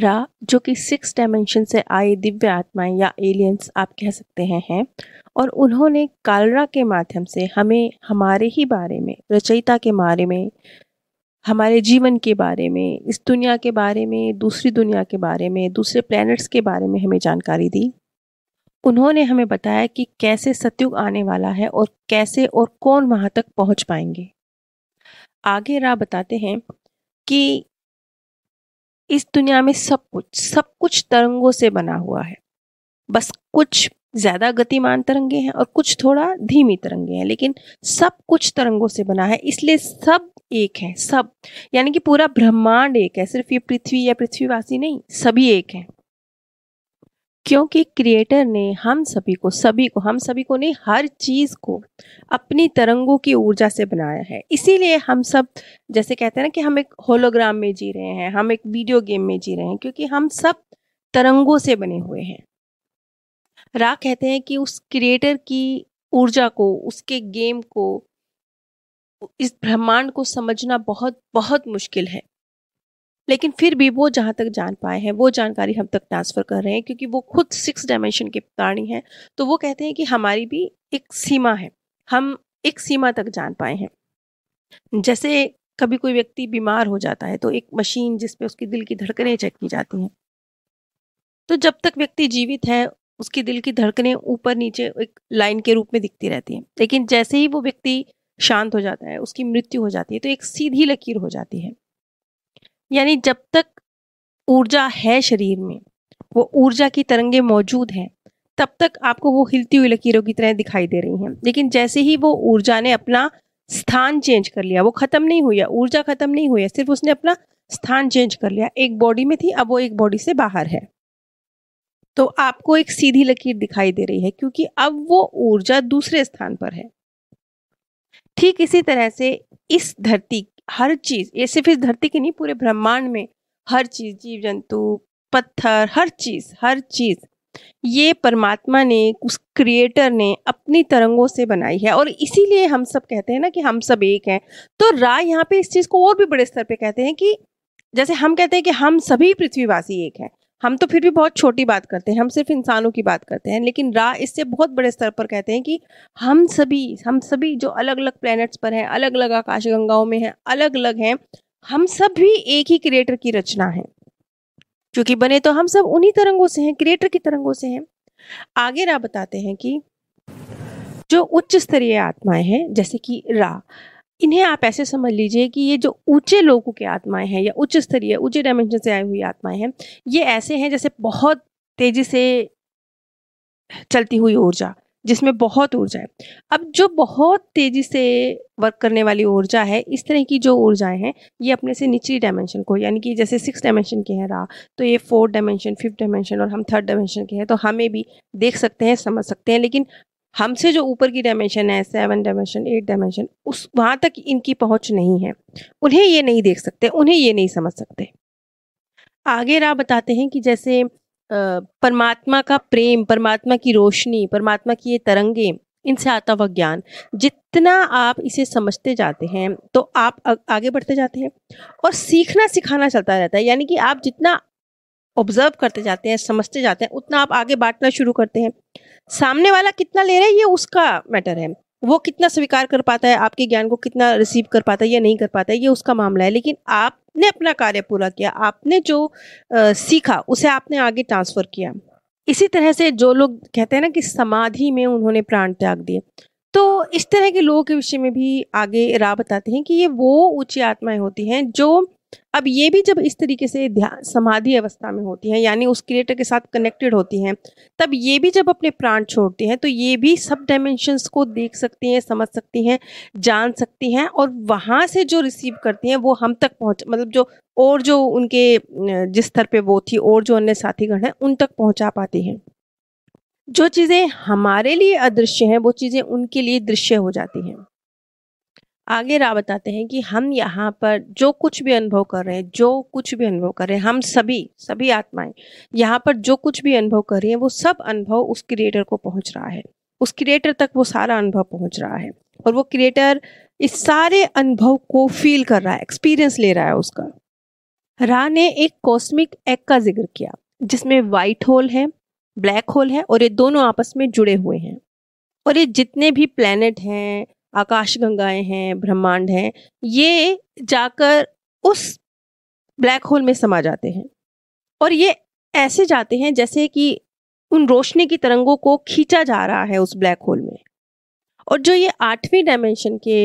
रा जो कि सिक्स डायमेंशन से आए दिव्य आत्माएं या एलियंस आप कह सकते हैं हैं और उन्होंने कालरा के माध्यम से हमें हमारे ही बारे में रचयिता के बारे में हमारे जीवन के बारे में इस दुनिया के बारे में दूसरी दुनिया के बारे में दूसरे प्लैनेट्स के बारे में हमें जानकारी दी उन्होंने हमें बताया कि कैसे सतयुग आने वाला है और कैसे और कौन वहाँ तक पहुँच पाएंगे आगे रा बताते हैं कि इस दुनिया में सब कुछ सब कुछ तरंगों से बना हुआ है बस कुछ ज़्यादा गतिमान तरंगे हैं और कुछ थोड़ा धीमी तरंगे हैं लेकिन सब कुछ तरंगों से बना है इसलिए सब एक है सब यानी कि पूरा ब्रह्मांड एक है सिर्फ ये पृथ्वी या पृथ्वीवासी नहीं सभी एक हैं क्योंकि क्रिएटर ने हम सभी को सभी को हम सभी को नहीं हर चीज़ को अपनी तरंगों की ऊर्जा से बनाया है इसीलिए हम सब जैसे कहते हैं ना कि हम एक होलोग्राम में जी रहे हैं हम एक वीडियो गेम में जी रहे हैं क्योंकि हम सब तरंगों से बने हुए हैं रा कहते हैं कि उस क्रिएटर की ऊर्जा को उसके गेम को इस ब्रह्मांड को समझना बहुत बहुत मुश्किल है लेकिन फिर भी वो जहाँ तक जान पाए हैं वो जानकारी हम तक ट्रांसफ़र कर रहे हैं क्योंकि वो खुद सिक्स डायमेंशन के प्राणी हैं तो वो कहते हैं कि हमारी भी एक सीमा है हम एक सीमा तक जान पाए हैं जैसे कभी कोई व्यक्ति बीमार हो जाता है तो एक मशीन जिसपे उसकी दिल की धड़कनें चेक की जाती हैं तो जब तक व्यक्ति जीवित है उसकी दिल की धड़कनें ऊपर नीचे एक लाइन के रूप में दिखती रहती हैं लेकिन जैसे ही वो व्यक्ति शांत हो जाता है उसकी मृत्यु हो जाती है तो एक सीधी लकीर हो जाती है यानी जब तक ऊर्जा है शरीर में वो ऊर्जा की तरंगे मौजूद हैं तब तक आपको वो हिलती हुई लकीरों की तरह दिखाई दे रही हैं लेकिन जैसे ही वो ऊर्जा ने अपना स्थान चेंज कर लिया वो खत्म नहीं हुई ऊर्जा खत्म नहीं हुई सिर्फ उसने अपना स्थान चेंज कर लिया एक बॉडी में थी अब वो एक बॉडी से बाहर है तो आपको एक सीधी लकीर दिखाई दे रही है क्योंकि अब वो ऊर्जा दूसरे स्थान पर है ठीक इसी तरह से इस धरती हर चीज़ ये सिर्फ इस धरती की नहीं पूरे ब्रह्मांड में हर चीज़ जीव जंतु पत्थर हर चीज़ हर चीज़ ये परमात्मा ने उस क्रिएटर ने अपनी तरंगों से बनाई है और इसीलिए हम सब कहते हैं ना कि हम सब एक हैं तो राय यहाँ पे इस चीज़ को और भी बड़े स्तर पे कहते हैं कि जैसे हम कहते हैं कि हम सभी पृथ्वीवासी एक हैं हम तो फिर भी बहुत छोटी बात करते हैं हम सिर्फ इंसानों की बात करते हैं लेकिन रा इससे बहुत बड़े स्तर पर कहते हैं कि हम सभी हम सभी जो अलग अलग प्लैनेट्स पर हैं अलग अलग आकाश गंगाओं में हैं अलग अलग हैं हम सब भी एक ही क्रिएटर की रचना है क्योंकि बने तो हम सब उन्हीं तरंगों से हैं क्रिएटर की तरंगों से हैं आगे रा बताते हैं कि जो उच्च स्तरीय आत्माएं हैं जैसे कि रा इन्हें आप ऐसे समझ लीजिए कि ये जो ऊंचे लोगों के आत्माएं हैं या उच्च स्तरीय ऊंचे डायमेंशन से आई हुई आत्माएं हैं ये ऐसे हैं जैसे बहुत तेज़ी से चलती हुई ऊर्जा जिसमें बहुत ऊर्जा है अब जो बहुत तेज़ी से वर्क करने वाली ऊर्जा है इस तरह की जो ऊर्जाएं हैं ये अपने से निचली डायमेंशन को यानी कि जैसे सिक्स डायमेंशन के हैं रहा तो ये फोर्थ डायमेंशन फिफ्थ डायमेंशन और हम थर्ड डायमेंशन के हैं तो हमें भी देख सकते हैं समझ सकते हैं लेकिन हमसे जो ऊपर की डायमेंशन है सेवन डायमेंशन एट डायमेंशन उस वहाँ तक इनकी पहुँच नहीं है उन्हें ये नहीं देख सकते उन्हें ये नहीं समझ सकते आगे राह बताते हैं कि जैसे परमात्मा का प्रेम परमात्मा की रोशनी परमात्मा की ये तरंगे इनसे आता हुआ ज्ञान जितना आप इसे समझते जाते हैं तो आप आगे बढ़ते जाते हैं और सीखना सिखाना चलता रहता है यानी कि आप जितना ऑब्जर्व करते जाते हैं समझते जाते हैं उतना आप आगे बांटना शुरू करते हैं सामने वाला कितना ले रहा है ये उसका मैटर है वो कितना स्वीकार कर पाता है आपके ज्ञान को कितना रिसीव कर पाता है या नहीं कर पाता है ये उसका मामला है लेकिन आपने अपना कार्य पूरा किया आपने जो आ, सीखा उसे आपने आगे ट्रांसफर किया इसी तरह से जो लोग कहते हैं ना कि समाधि में उन्होंने प्राण त्याग दिए तो इस तरह के लोगों के विषय में भी आगे राह बताते हैं कि ये वो ऊंची आत्माएं होती हैं जो अब ये भी जब इस तरीके से ध्यान समाधि अवस्था में होती हैं यानी उस क्रिएटर के साथ कनेक्टेड होती हैं तब ये भी जब अपने प्राण छोड़ती हैं तो ये भी सब डायमेंशंस को देख सकती हैं समझ सकती हैं जान सकती हैं और वहाँ से जो रिसीव करती हैं वो हम तक पहुँच मतलब जो और जो उनके जिस स्तर पर वो थी और जो अन्य साथीगण हैं उन तक पहुँचा पाती हैं जो चीज़ें हमारे लिए अदृश्य हैं वो चीज़ें उनके लिए दृश्य हो जाती हैं आगे राह बताते हैं कि हम यहाँ पर जो कुछ भी अनुभव कर रहे हैं जो कुछ भी अनुभव कर रहे हैं हम सभी सभी आत्माएं यहाँ पर जो कुछ भी अनुभव कर रही हैं वो सब अनुभव उस क्रिएटर को पहुँच रहा है उस क्रिएटर तक वो सारा अनुभव पहुँच रहा है और वो क्रिएटर इस सारे अनुभव को फील कर रहा है एक्सपीरियंस ले रहा है उसका रा ने एक कॉस्मिक एग का जिक्र किया जिसमें वाइट होल है ब्लैक होल है और ये दोनों आपस में जुड़े हुए हैं और ये जितने भी प्लैनेट हैं आकाश गंगाएं हैं ब्रह्मांड हैं ये जाकर उस ब्लैक होल में समा जाते हैं और ये ऐसे जाते हैं जैसे कि उन रोशनी की तरंगों को खींचा जा रहा है उस ब्लैक होल में और जो ये आठवीं डायमेंशन के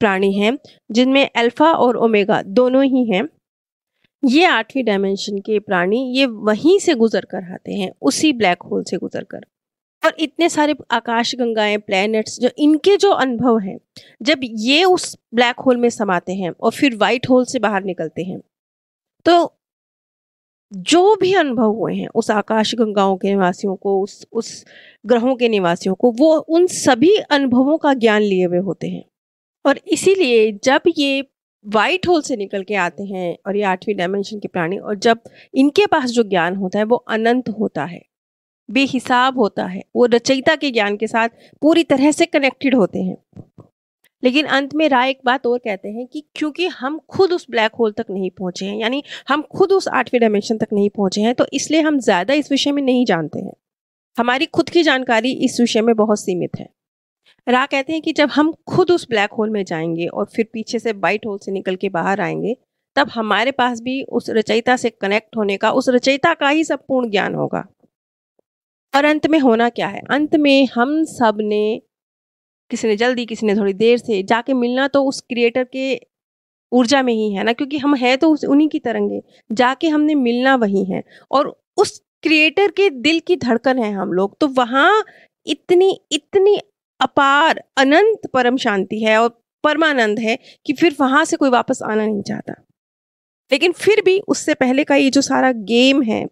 प्राणी हैं जिनमें अल्फा और ओमेगा दोनों ही हैं ये आठवीं डायमेंशन के प्राणी ये वहीं से गुजर कर आते हैं उसी ब्लैक होल से गुजर कर और इतने सारे आकाश गंगाएं प्लैनेट्स जो इनके जो अनुभव हैं जब ये उस ब्लैक होल में समाते हैं और फिर वाइट होल से बाहर निकलते हैं तो जो भी अनुभव हुए हैं उस आकाश गंगाओं के निवासियों को उस उस ग्रहों के निवासियों को वो उन सभी अनुभवों का ज्ञान लिए हुए होते हैं और इसीलिए जब ये वाइट होल से निकल के आते हैं और ये आठवीं डायमेंशन के प्राणी और जब इनके पास जो ज्ञान होता है वो अनंत होता है बेहिसाब होता है वो रचयिता के ज्ञान के साथ पूरी तरह से कनेक्टेड होते हैं लेकिन अंत में राय एक बात और कहते हैं कि क्योंकि हम खुद उस ब्लैक होल तक नहीं पहुंचे हैं यानी हम खुद उस आठवें डायमेंशन तक नहीं पहुंचे हैं तो इसलिए हम ज़्यादा इस विषय में नहीं जानते हैं हमारी खुद की जानकारी इस विषय में बहुत सीमित है रा कहते हैं कि जब हम खुद उस ब्लैक होल में जाएंगे और फिर पीछे से व्हाइट होल से निकल के बाहर आएंगे तब हमारे पास भी उस रचयिता से कनेक्ट होने का उस रचयिता का ही संपूर्ण ज्ञान होगा और अंत में होना क्या है अंत में हम सब ने किसी ने जल्दी किसी ने थोड़ी देर से जाके मिलना तो उस क्रिएटर के ऊर्जा में ही है ना क्योंकि हम हैं तो उस उन्हीं की तरंगे जाके हमने मिलना वही है और उस क्रिएटर के दिल की धड़कन है हम लोग तो वहाँ इतनी इतनी अपार अनंत परम शांति है और परमानंद है कि फिर वहाँ से कोई वापस आना नहीं चाहता लेकिन फिर भी उससे पहले का ये जो सारा गेम है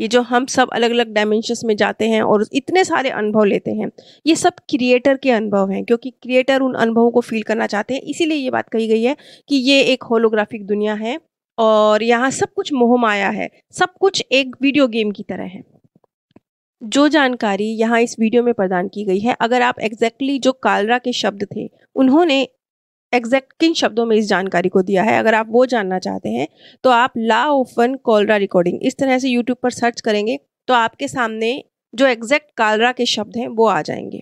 ये जो हम सब अलग अलग डायमेंशंस में जाते हैं और इतने सारे अनुभव लेते हैं ये सब क्रिएटर के अनुभव हैं क्योंकि क्रिएटर उन अनुभवों को फील करना चाहते हैं इसीलिए ये बात कही गई है कि ये एक होलोग्राफिक दुनिया है और यहाँ सब कुछ मोह माया है सब कुछ एक वीडियो गेम की तरह है जो जानकारी यहाँ इस वीडियो में प्रदान की गई है अगर आप एग्जैक्टली exactly जो कालरा के शब्द थे उन्होंने एग्जैक्ट किन शब्दों में इस जानकारी को दिया है अगर आप वो जानना चाहते हैं तो आप ला ओफन कॉलरा रिकॉर्डिंग इस तरह से यूट्यूब पर सर्च करेंगे तो आपके सामने जो एग्जैक्ट कालरा के शब्द हैं वो आ जाएंगे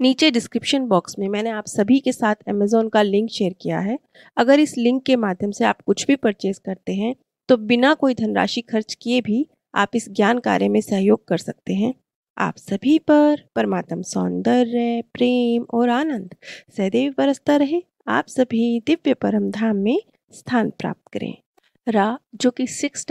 नीचे डिस्क्रिप्शन बॉक्स में मैंने आप सभी के साथ अमेज़ोन का लिंक शेयर किया है अगर इस लिंक के माध्यम से आप कुछ भी परचेज करते हैं तो बिना कोई धनराशि खर्च किए भी आप इस ज्ञान कार्य में सहयोग कर सकते हैं आप सभी पर परमात्म सौंदर्य प्रेम और आनंद सदैव बरसता रहे आप सभी दिव्य परम धाम में स्थान प्राप्त करें रा जो कि सिक्स